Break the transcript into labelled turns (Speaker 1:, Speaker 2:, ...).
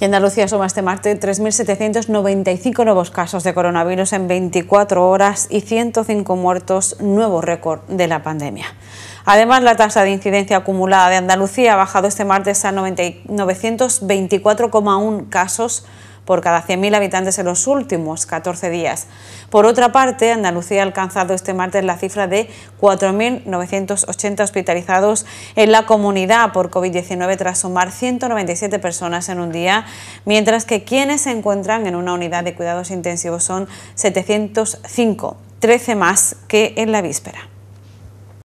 Speaker 1: Y Andalucía suma este martes 3.795 nuevos casos de coronavirus en 24 horas y 105 muertos, nuevo récord de la pandemia. Además, la tasa de incidencia acumulada de Andalucía ha bajado este martes a 924,1 casos por cada 100.000 habitantes en los últimos 14 días. Por otra parte, Andalucía ha alcanzado este martes la cifra de 4.980 hospitalizados en la comunidad por COVID-19 tras sumar 197 personas en un día, mientras que quienes se encuentran en una unidad de cuidados intensivos son 705, 13 más que en la víspera.